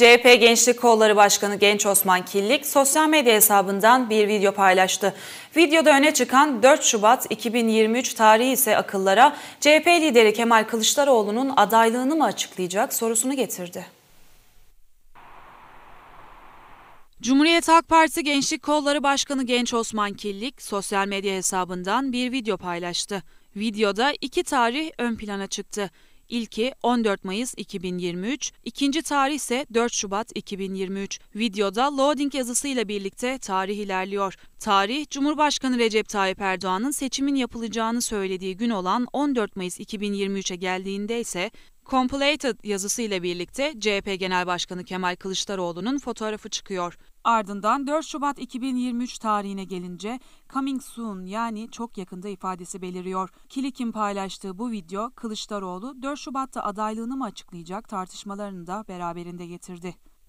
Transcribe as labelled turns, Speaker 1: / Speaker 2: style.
Speaker 1: CHP Gençlik Kolları Başkanı Genç Osman Killik sosyal medya hesabından bir video paylaştı. Videoda öne çıkan 4 Şubat 2023 tarihi ise akıllara CHP lideri Kemal Kılıçdaroğlu'nun adaylığını mı açıklayacak sorusunu getirdi. Cumhuriyet Halk Partisi Gençlik Kolları Başkanı Genç Osman Killik sosyal medya hesabından bir video paylaştı. Videoda iki tarih ön plana çıktı. İlki 14 Mayıs 2023, ikinci tarih ise 4 Şubat 2023. Videoda loading yazısıyla birlikte tarih ilerliyor. Tarih, Cumhurbaşkanı Recep Tayyip Erdoğan'ın seçimin yapılacağını söylediği gün olan 14 Mayıs 2023'e geldiğinde ise Completed yazısıyla birlikte CHP Genel Başkanı Kemal Kılıçdaroğlu'nun fotoğrafı çıkıyor. Ardından 4 Şubat 2023 tarihine gelince coming soon yani çok yakında ifadesi beliriyor. Kilik'in paylaştığı bu video Kılıçdaroğlu 4 Şubat'ta adaylığını mı açıklayacak tartışmalarını da beraberinde getirdi.